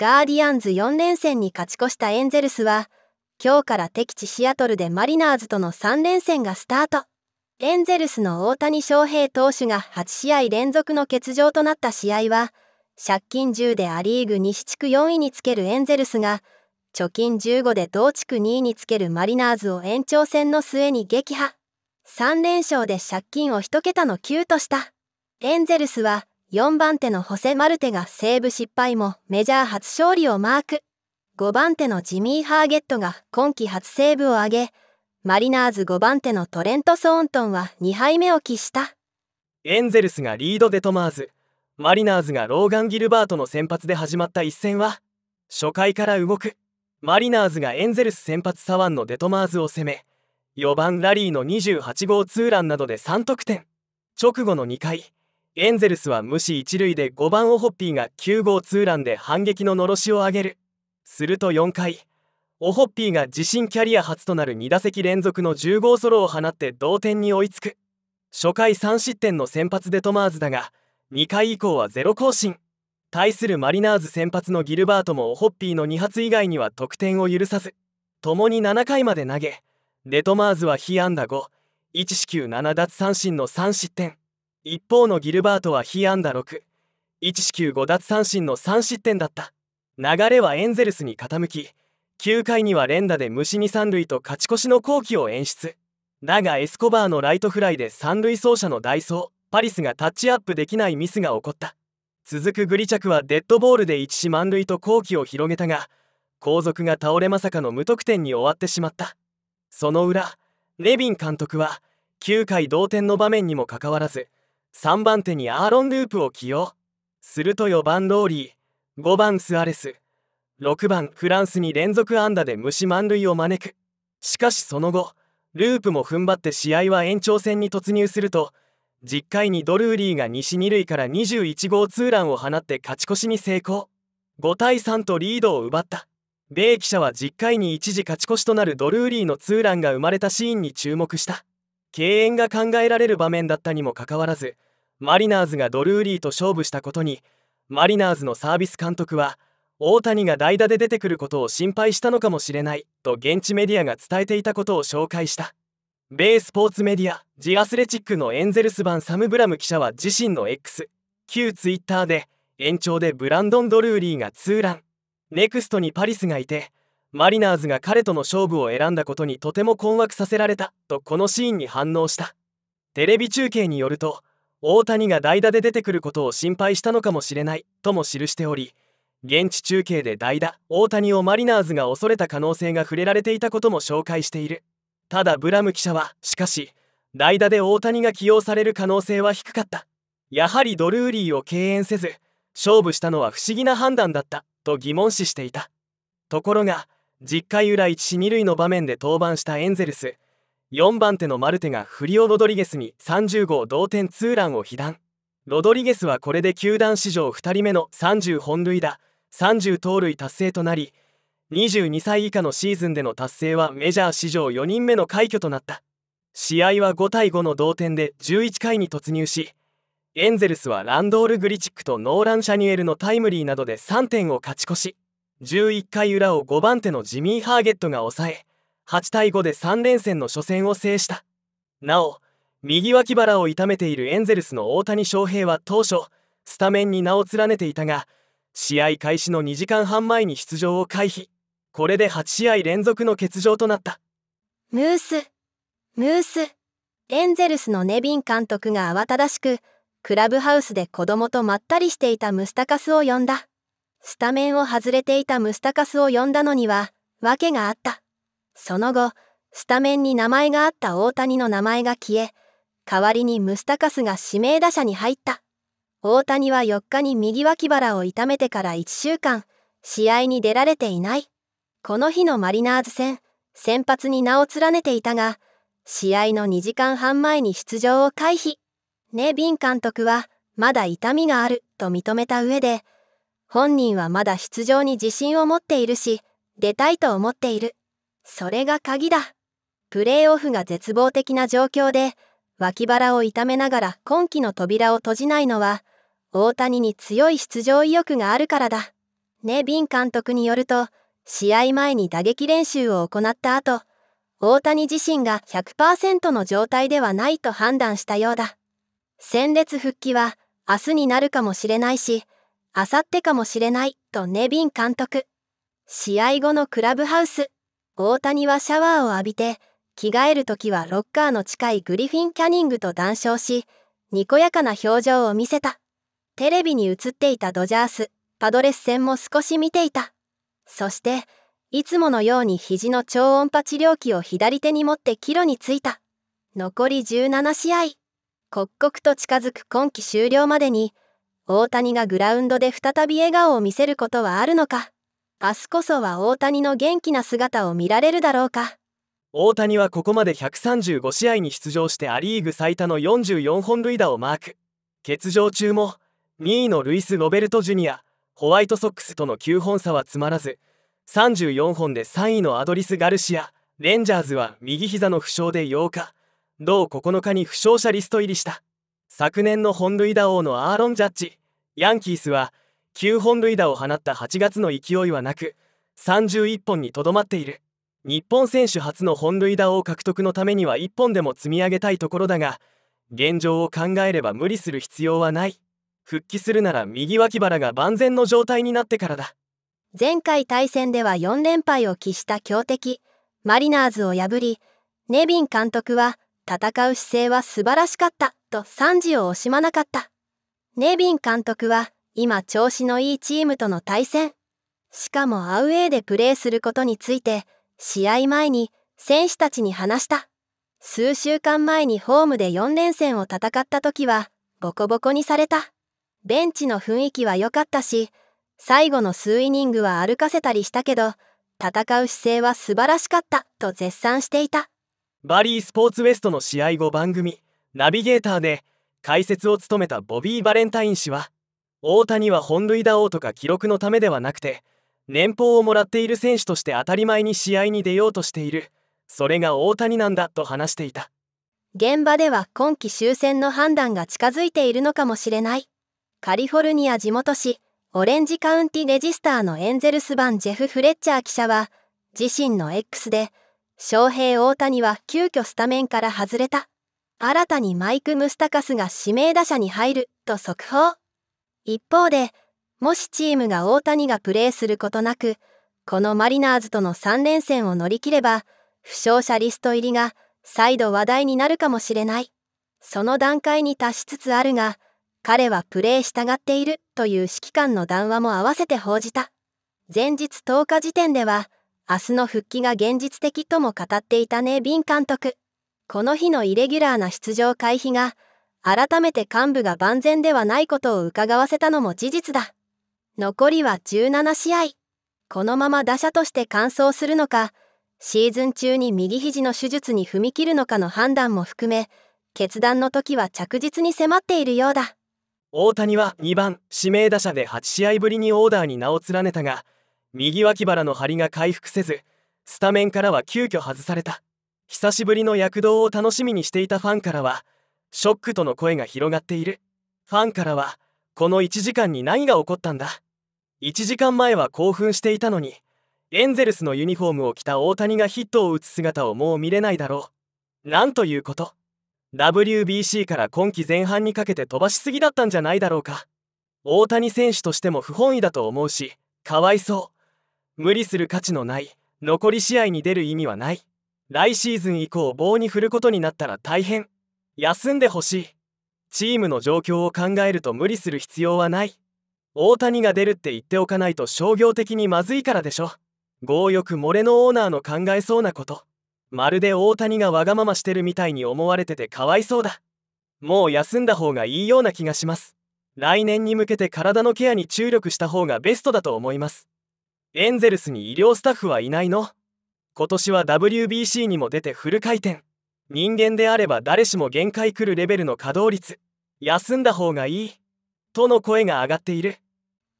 ガーディアンズ4連戦に勝ち越したエンゼルスは、今日から敵地シアトルでマリナーズとの3連戦がスタート。エンゼルスの大谷翔平投手が8試合連続の欠場となった試合は、借金10でア・リーグ西地区4位につけるエンゼルスが、貯金15で同地区2位につけるマリナーズを延長戦の末に撃破。3連勝で借金を1桁の9とした。エンゼルスは、4番手のホセ・マルテがセーブ失敗もメジャー初勝利をマーク5番手のジミー・ハーゲットが今季初セーブを挙げマリナーズ5番手のトレント・ソーントンは2敗目を喫したエンゼルスがリード・デトマーズマリナーズがローガン・ギルバートの先発で始まった一戦は初回から動くマリナーズがエンゼルス先発左腕のデトマーズを攻め4番ラリーの28号ツーランなどで3得点直後の2回エンゼルスは無視一塁で5番オホッピーが9号ツーランで反撃ののろしを上げるすると4回オホッピーが自身キャリア初となる2打席連続の10号ソロを放って同点に追いつく初回3失点の先発デトマーズだが2回以降はゼロ更新対するマリナーズ先発のギルバートもオホッピーの2発以外には得点を許さず共に7回まで投げデトマーズは被安打51四球7奪三振の3失点一方のギルバートは被安打6、1四球5奪三振の3失点だった。流れはエンゼルスに傾き、9回には連打で虫に三塁と勝ち越しの好機を演出。だがエスコバーのライトフライで三塁走者の代走、パリスがタッチアップできないミスが起こった。続くグリチャクはデッドボールで1死満塁と好機を広げたが、後続が倒れまさかの無得点に終わってしまった。その裏、レビン監督は、9回同点の場面にもかかわらず、3番手にアーロン・ループを起用すると4番ローリー5番スアレス6番フランスに連続安打で無視満塁を招くしかしその後ループも踏ん張って試合は延長戦に突入すると10回にドルーリーが西二塁から21号ツーランを放って勝ち越しに成功5対3とリードを奪った米記者は10回に一時勝ち越しとなるドルーリーのツーランが生まれたシーンに注目した敬遠が考えられる場面だったにもかかわらずマリナーズがドルーリーと勝負したことにマリナーズのサービス監督は大谷が代打で出てくることを心配したのかもしれないと現地メディアが伝えていたことを紹介した米スポーツメディアジ・アスレチックのエンゼルス版サム・ブラム記者は自身の X 旧 Twitter で延長でブランドン・ドルーリーがツーランネクストにパリスがいてマリナーズが彼との勝負を選んだことにとても困惑させられたとこのシーンに反応したテレビ中継によると大谷が代打で出てくることを心配したのかもしれないとも記しており現地中継で代打大谷をマリナーズが恐れた可能性が触れられていたことも紹介しているただブラム記者はしかし代打で大谷が起用される可能性は低かったやはりドルーリーを敬遠せず勝負したのは不思議な判断だったと疑問視していたところが10回裏1、2塁の場面で登板したエンゼルス4番手のマルテがフリオ・ロドリゲスに30号同点ツーランを被弾ロドリゲスはこれで球団史上2人目の30本塁打30盗塁達成となり22歳以下のシーズンでの達成はメジャー史上4人目の快挙となった試合は5対5の同点で11回に突入しエンゼルスはランドール・グリチックとノーラン・シャニュエルのタイムリーなどで3点を勝ち越し11回裏を5番手のジミー・ハーゲットが抑え8対5で3連戦の初戦を制したなお右脇腹を痛めているエンゼルスの大谷翔平は当初スタメンに名を連ねていたが試合開始の2時間半前に出場を回避これで8試合連続の欠場となったムースムースエンゼルスのネビン監督が慌ただしくクラブハウスで子供とまったりしていたムスタカスを呼んだスタメンを外れていたムスタカスを呼んだのには訳があったその後、スタメンに名前があった大谷の名前が消え、代わりにムスタカスが指名打者に入った。大谷は4日に右脇腹を痛めてから1週間、試合に出られていない。この日のマリナーズ戦、先発に名を連ねていたが、試合の2時間半前に出場を回避。ネビン監督は、まだ痛みがあると認めた上で、本人はまだ出場に自信を持っているし、出たいと思っているそれが鍵だ。プレーオフが絶望的な状況で、脇腹を痛めながら今季の扉を閉じないのは、大谷に強い出場意欲があるからだ。ネビン監督によると、試合前に打撃練習を行った後、大谷自身が100%の状態ではないと判断したようだ。戦列復帰は明日になるかもしれないし、明後日かもしれないとネビン監督。試合後のクラブハウス。大谷はシャワーを浴びて、着替える時はロッカーの近いグリフィン・キャニングと談笑し、にこやかな表情を見せた。テレビに映っていたドジャース、パドレス戦も少し見ていた。そして、いつものように肘の超音波治療器を左手に持って帰路に着いた。残り17試合。刻々と近づく今季終了までに、大谷がグラウンドで再び笑顔を見せることはあるのか。明日こそは大谷の元気な姿を見られるだろうか大谷はここまで135試合に出場してア・リーグ最多の44本塁打をマーク欠場中も2位のルイス・ロベルト・ジュニアホワイトソックスとの9本差は詰まらず34本で3位のアドリス・ガルシアレンジャーズは右膝の負傷で8日同9日に負傷者リスト入りした昨年の本塁打王のアーロン・ジャッジヤンキースは9本塁打を放った8月の勢いはなく31本にとどまっている日本選手初の本塁打王獲得のためには1本でも積み上げたいところだが現状を考えれば無理する必要はない復帰するなら右脇腹が万全の状態になってからだ前回対戦では4連敗を喫した強敵マリナーズを破りネビン監督は戦う姿勢は素晴らしかったと賛辞を惜しまなかったネビン監督は今調子のいいチームとの対戦しかもアウェーでプレーすることについて試合前に選手たちに話した数週間前にホームで4連戦を戦った時はボコボコにされたベンチの雰囲気は良かったし最後の数イニングは歩かせたりしたけど戦う姿勢は素晴らしかったと絶賛していたバリースポーツウエストの試合後番組ナビゲーターで解説を務めたボビー・バレンタイン氏は大谷は本塁打王とか記録のためではなくて年俸をもらっている選手として当たり前に試合に出ようとしているそれが大谷なんだと話していた現場では今季終戦の判断が近づいているのかもしれないカリフォルニア地元紙オレンジカウンティレジスターのエンゼルス版ジェフ・フレッチャー記者は自身の X で翔平大谷は急遽スタメンから外れた新たにマイク・ムスタカスが指名打者に入ると速報一方でもしチームが大谷がプレーすることなくこのマリナーズとの3連戦を乗り切れば負傷者リスト入りが再度話題になるかもしれないその段階に達しつつあるが彼はプレーしたがっているという指揮官の談話も合わせて報じた前日10日時点では明日の復帰が現実的とも語っていたネービン監督この日のイレギュラーな出場回避が改めて幹部が万全ではないことを伺わせたのも事実だ。残りは17試合。このまま打者として完走するのか、シーズン中に右肘の手術に踏み切るのかの判断も含め、決断の時は着実に迫っているようだ。大谷は2番指名打者で8試合ぶりにオーダーに名を連ねたが、右脇腹の張りが回復せず、スタメンからは急遽外された。久しぶりの躍動を楽しみにしていたファンからは、ショックとの声が広がっているファンからはこの1時間に何が起こったんだ1時間前は興奮していたのにエンゼルスのユニフォームを着た大谷がヒットを打つ姿をもう見れないだろうなんということ WBC から今季前半にかけて飛ばしすぎだったんじゃないだろうか大谷選手としても不本意だと思うしかわいそう無理する価値のない残り試合に出る意味はない来シーズン以降棒に振ることになったら大変休んでほしいチームの状況を考えると無理する必要はない大谷が出るって言っておかないと商業的にまずいからでしょ強欲漏れのオーナーの考えそうなことまるで大谷がわがまましてるみたいに思われててかわいそうだもう休んだ方がいいような気がします来年に向けて体のケアに注力した方がベストだと思いますエンゼルスに医療スタッフはいないの今年は WBC にも出てフル回転人間であれば誰しも限界来るレベルの稼働率休んだ方がいいとの声が上がっている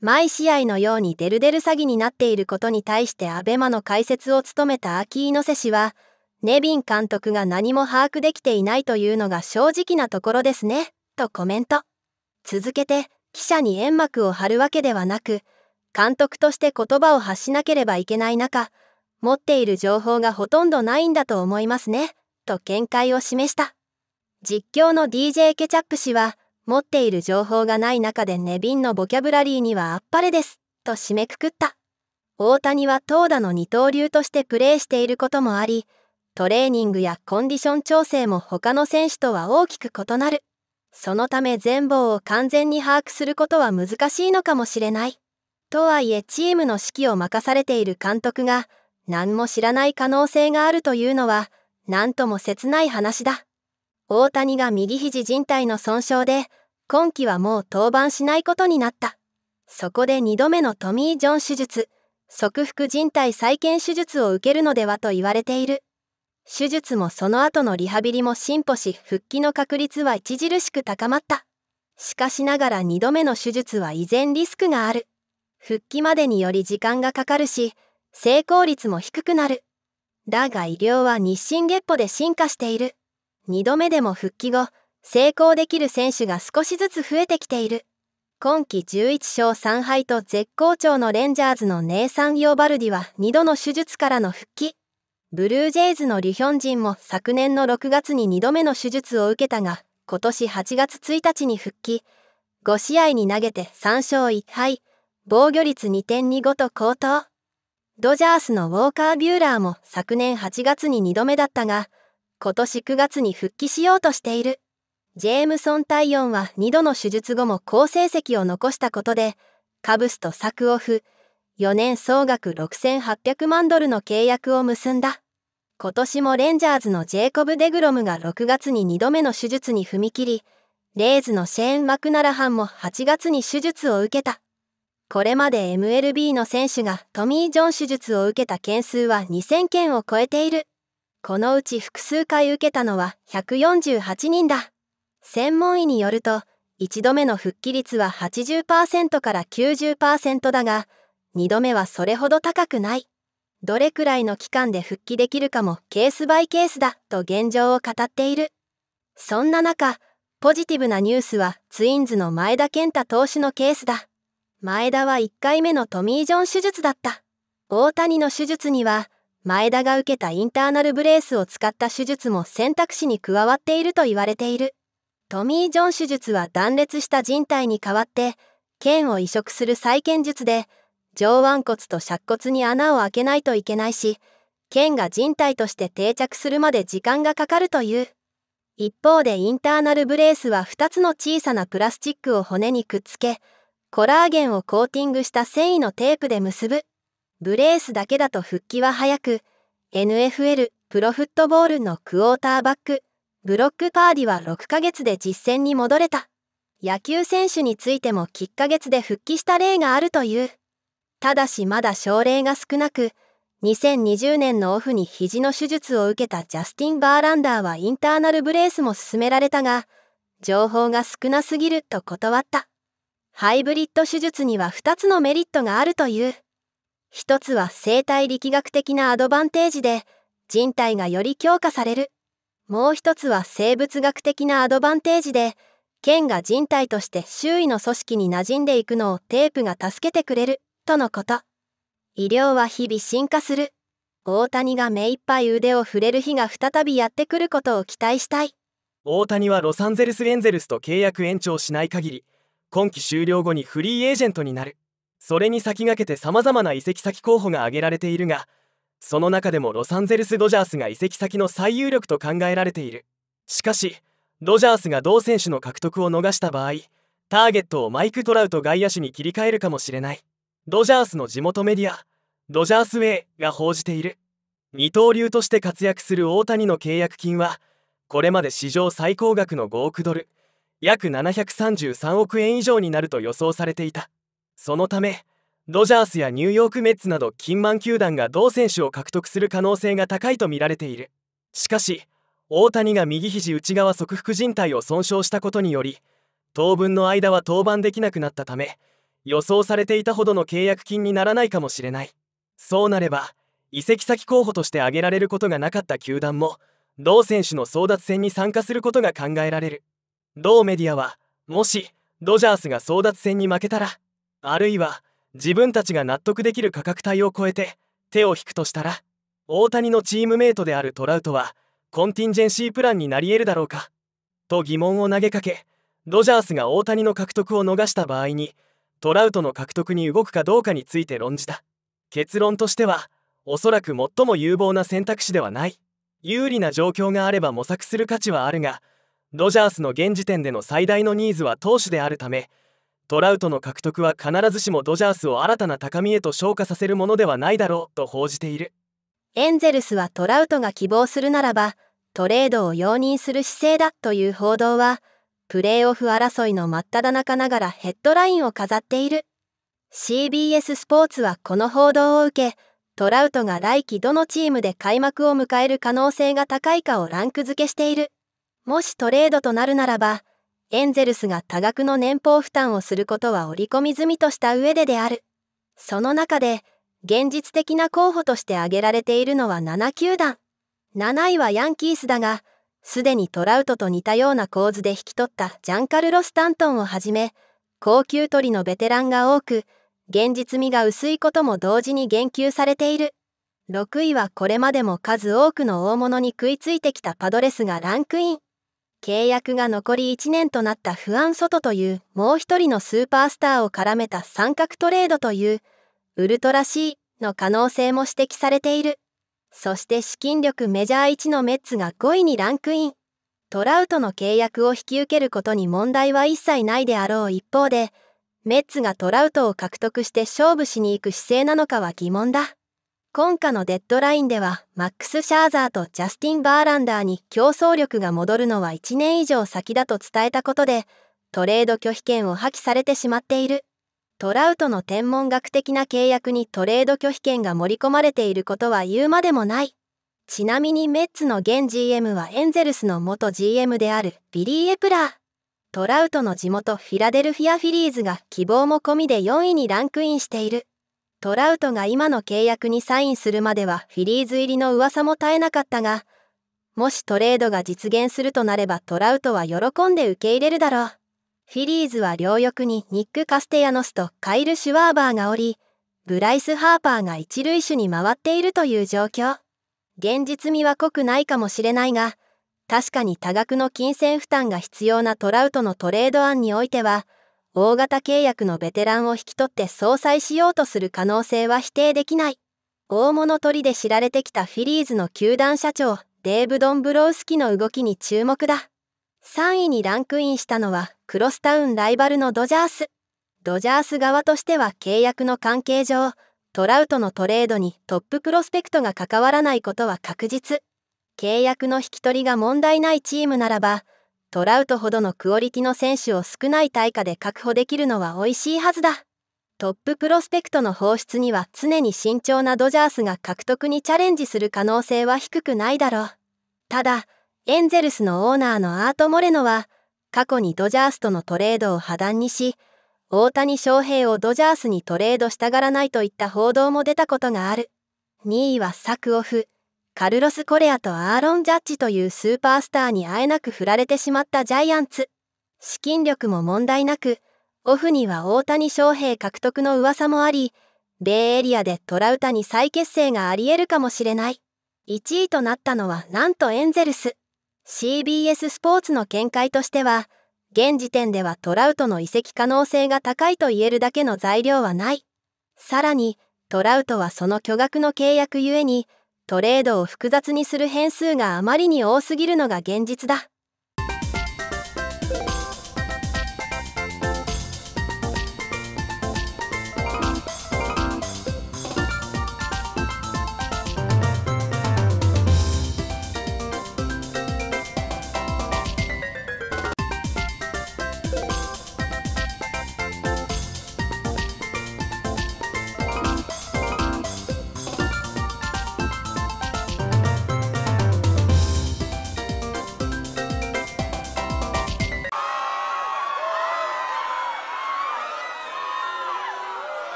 毎試合のようにデルデル詐欺になっていることに対してアベマの解説を務めた秋猪瀬氏はネビン監督が何も把握できていないというのが正直なところですねとコメント続けて記者に煙幕を張るわけではなく監督として言葉を発しなければいけない中持っている情報がほとんどないんだと思いますねと見解を示した実況の DJ ケチャップ氏は持っている情報がない中でネビンのボキャブラリーにはあっぱれですと締めくくった大谷は投打の二刀流としてプレーしていることもありトレーニングやコンディション調整も他の選手とは大きく異なるそのため全貌を完全に把握することは難しいのかもしれないとはいえチームの指揮を任されている監督が何も知らない可能性があるというのはなんとも切ない話だ。大谷が右肘靭帯の損傷で、今季はもう登板しないことになった。そこで2度目のトミー・ジョン手術、即腹靭帯再建手術を受けるのではと言われている。手術もその後のリハビリも進歩し、復帰の確率は著しく高まった。しかしながら2度目の手術は依然リスクがある。復帰までにより時間がかかるし、成功率も低くなる。だが医療は日進月歩で進化している。2度目でも復帰後、成功できる選手が少しずつ増えてきている。今季11勝3敗と絶好調のレンジャーズのネイサン・ヨーバルディは2度の手術からの復帰。ブルージェイズのリヒョンジンも昨年の6月に2度目の手術を受けたが、今年8月1日に復帰。5試合に投げて3勝1敗、防御率2.25と高騰。ドジャースのウォーカー・ビューラーも昨年8月に2度目だったが、今年9月に復帰しようとしている。ジェームソン・タイヨンは2度の手術後も好成績を残したことで、カブスとサクオフ、4年総額6800万ドルの契約を結んだ。今年もレンジャーズのジェイコブ・デグロムが6月に2度目の手術に踏み切り、レイズのシェーン・マクナラハンも8月に手術を受けた。これまで MLB の選手がトミー・ジョン手術を受けた件数は2000件を超えている。このうち複数回受けたのは148人だ。専門医によると、1度目の復帰率は80%から90%だが、2度目はそれほど高くない。どれくらいの期間で復帰できるかもケースバイケースだと現状を語っている。そんな中、ポジティブなニュースはツインズの前田健太投手のケースだ。前田は1回目のトミー・ジョン手術だった大谷の手術には前田が受けたインターナルブレースを使った手術も選択肢に加わっていると言われているトミー・ジョン手術は断裂した人帯に代わって腱を移植する再建術で上腕骨と尺骨に穴を開けないといけないし腱が人帯として定着するまで時間がかかるという一方でインターナルブレースは2つの小さなプラスチックを骨にくっつけコラーゲンをコーティングした繊維のテープで結ぶ。ブレースだけだと復帰は早く、NFL プロフットボールのクォーターバック、ブロックパーディは6ヶ月で実戦に戻れた。野球選手についても1ヶ月で復帰した例があるという。ただしまだ症例が少なく、2020年のオフに肘の手術を受けたジャスティン・バーランダーはインターナルブレースも勧められたが、情報が少なすぎると断った。ハイブリッド手術には2つのメリットがあるという。1つは生体力学的なアドバンテージで人体がより強化される。もう1つは生物学的なアドバンテージで腱が人体として周囲の組織に馴染んでいくのをテープが助けてくれるとのこと。医療は日々進化する。大谷が目いっぱい腕を振れる日が再びやってくることを期待したい大谷はロサンゼルス・エンゼルスと契約延長しない限り今季終了後にフリーエージェントになるそれに先駆けて様々な移籍先候補が挙げられているがその中でもロサンゼルス・ドジャースが移籍先の最有力と考えられているしかしドジャースが同選手の獲得を逃した場合ターゲットをマイク・トラウト外野手に切り替えるかもしれないドジャースの地元メディアドジャースウェイが報じている二刀流として活躍する大谷の契約金はこれまで史上最高額の5億ドル約733億円以上になると予想されていたそのためドジャースやニューヨーク・メッツなど金満球団が同選手を獲得する可能性が高いとみられているしかし大谷が右肘内側側副靭帯を損傷したことにより当分の間は登板できなくなったため予想されていたほどの契約金にならないかもしれないそうなれば移籍先候補として挙げられることがなかった球団も同選手の争奪戦に参加することが考えられる同メディアはもしドジャースが争奪戦に負けたらあるいは自分たちが納得できる価格帯を超えて手を引くとしたら大谷のチームメイトであるトラウトはコンティンジェンシープランになり得るだろうかと疑問を投げかけドジャースが大谷の獲得を逃した場合にトラウトの獲得に動くかどうかについて論じた結論としてはおそらく最も有望な選択肢ではない有利な状況があれば模索する価値はあるがドジャースの現時点での最大のニーズは投手であるためトラウトの獲得は必ずしもドジャースを新たな高みへと昇華させるものではないだろうと報じているエンゼルスはトラウトが希望するならばトレードを容認する姿勢だという報道はプレーオフ争いの真っ只中ながらヘッドラインを飾っている CBS スポーツはこの報道を受けトラウトが来季どのチームで開幕を迎える可能性が高いかをランク付けしているもしトレードとなるならば、エンゼルスが多額の年俸負担をすることは織り込み済みとした上でである。その中で、現実的な候補として挙げられているのは7球団。7位はヤンキースだが、すでにトラウトと似たような構図で引き取ったジャンカルロ・スタントンをはじめ、高級取りのベテランが多く、現実味が薄いことも同時に言及されている。6位はこれまでも数多くの大物に食いついてきたパドレスがランクイン。契約が残り1年となったフアン・ソトというもう一人のスーパースターを絡めた三角トレードというウルトラ C の可能性も指摘されている。そして資金力メジャー1のメッツが5位にランクイン。トラウトの契約を引き受けることに問題は一切ないであろう一方で、メッツがトラウトを獲得して勝負しに行く姿勢なのかは疑問だ。今夏のデッドラインではマックス・シャーザーとジャスティン・バーランダーに競争力が戻るのは1年以上先だと伝えたことでトレード拒否権を破棄されてしまっているトラウトの天文学的な契約にトレード拒否権が盛り込まれていることは言うまでもないちなみにメッツの現 GM はエンゼルスの元 GM であるビリー・エプラートラウトの地元フィラデルフィア・フィリーズが希望も込みで4位にランクインしているトラウトが今の契約にサインするまではフィリーズ入りの噂も絶えなかったが、もしトレードが実現するとなればトラウトは喜んで受け入れるだろう。フィリーズは両翼にニック・カステヤノスとカイル・シュワーバーがおり、ブライス・ハーパーが一塁手に回っているという状況。現実味は濃くないかもしれないが、確かに多額の金銭負担が必要なトラウトのトレード案においては、大型契約のベテランを引き取って総裁しようとする可能性は否定できない。大物取りで知られてきたフィリーズの球団社長、デーブ・ドンブロウスキの動きに注目だ。3位にランクインしたのは、クロスタウンライバルのドジャース。ドジャース側としては契約の関係上、トラウトのトレードにトッププロスペクトが関わらないことは確実。契約の引き取りが問題ないチームならば、トラウトほどのクオリティの選手を少ない対価で確保できるのは美味しいはずだ。トッププロスペクトの放出には常に慎重なドジャースが獲得にチャレンジする可能性は低くないだろう。ただ、エンゼルスのオーナーのアート・モレノは、過去にドジャースとのトレードを破談にし、大谷翔平をドジャースにトレードしたがらないといった報道も出たことがある。2位はサクオフ。カルロス・コレアとアーロン・ジャッジというスーパースターにあえなく振られてしまったジャイアンツ。資金力も問題なく、オフには大谷翔平獲得の噂もあり、米エリアでトラウタに再結成があり得るかもしれない。1位となったのはなんとエンゼルス。CBS スポーツの見解としては、現時点ではトラウトの移籍可能性が高いと言えるだけの材料はない。さらに、トラウトはその巨額の契約ゆえに、トレードを複雑にする変数があまりに多すぎるのが現実だ。